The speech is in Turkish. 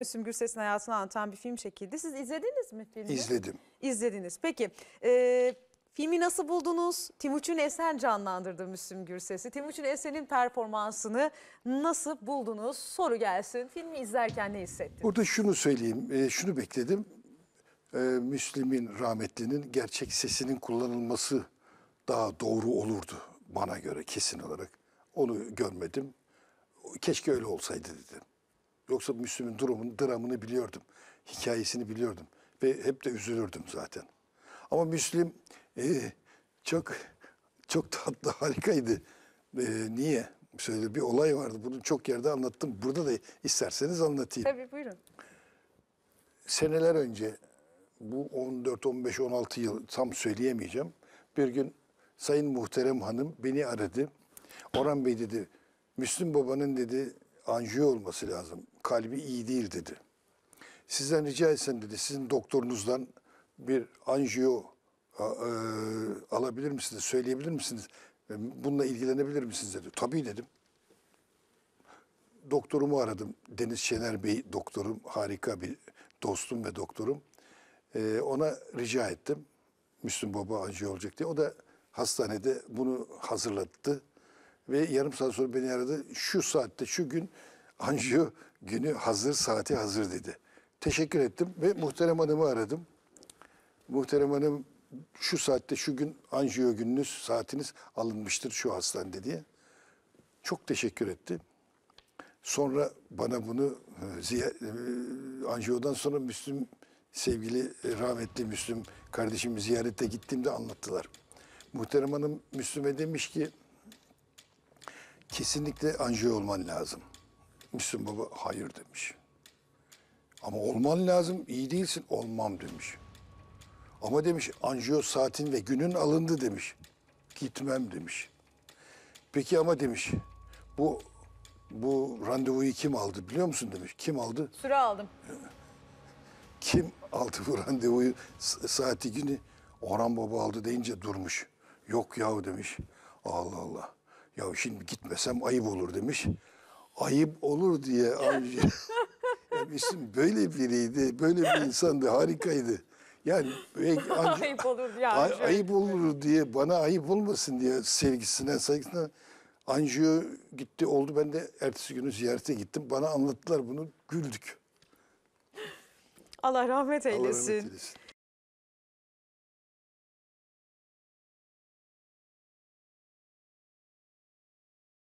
Müslüm Gürses'in hayatını anlatan bir film çekildi. Siz izlediniz mi filmi? İzledim. İzlediniz. Peki e, filmi nasıl buldunuz? Timuçin Esen canlandırdı Müslüm Gürses'i. Timuçin Esen'in performansını nasıl buldunuz? Soru gelsin. Filmi izlerken ne hissettiniz? Burada şunu söyleyeyim, e, şunu bekledim. E, Müslüm'ün rahmetlinin gerçek sesinin kullanılması daha doğru olurdu bana göre kesin olarak. Onu görmedim. Keşke öyle olsaydı dedim. Yoksa Müslüm'ün durumun dramını biliyordum. Hikayesini biliyordum. Ve hep de üzülürdüm zaten. Ama Müslüm e, çok çok tatlı, harikaydı. E, niye? Söyledi bir olay vardı. Bunu çok yerde anlattım. Burada da isterseniz anlatayım. Tabii buyurun. Seneler önce bu 14, 15, 16 yıl tam söyleyemeyeceğim. Bir gün Sayın Muhterem Hanım beni aradı. Orhan Bey dedi, Müslüm Baba'nın dedi anjiyo olması lazım. Kalbi iyi değil dedi. Sizden rica etsen dedi sizin doktorunuzdan bir anjiyo e, alabilir misiniz, söyleyebilir misiniz? E, bununla ilgilenebilir misiniz dedi. Tabii dedim. Doktorumu aradım. Deniz Şener Bey doktorum. Harika bir dostum ve doktorum. E, ona rica ettim. Müslüm Baba anjiyo olacak diye. O da hastanede bunu hazırlattı. Ve yarım saat sonra beni aradı. Şu saatte şu gün anjiyo günü hazır saati hazır dedi. Teşekkür ettim ve muhterem hanımı aradım. Muhterem hanım şu saatte şu gün anjiyo gününüz saatiniz alınmıştır şu hastanede diye. Çok teşekkür etti. Sonra bana bunu e, ziya, e, anjiyodan sonra Müslüm sevgili e, rahmetli Müslüm kardeşimi ziyarete gittiğimde anlattılar. Muhterem Hanım Müslüm'e demiş ki kesinlikle anjiyo olman lazım. Müslüm Baba hayır demiş. Ama olman lazım, iyi değilsin, olmam demiş. Ama demiş anjiyo saatin ve günün alındı demiş. Gitmem demiş. Peki ama demiş bu bu randevuyu kim aldı biliyor musun demiş. Kim aldı? Süre aldım. Kim aldı bu randevuyu saati günü? Orhan Baba aldı deyince durmuş. Yok yahu demiş. Allah Allah. Ya şimdi gitmesem ayıp olur demiş. Ayıp olur diye amca. yani isim böyle biriydi, böyle bir insandı, harikaydı. Yani belki amca, ayıp olur diye. Ay, ayıp olur diye, bana ayıp olmasın diye sevgisine saygısına Anjiyo gitti oldu. Ben de ertesi günü ziyarete gittim. Bana anlattılar bunu. Güldük. Allah rahmet eylesin. Allah rahmet eylesin.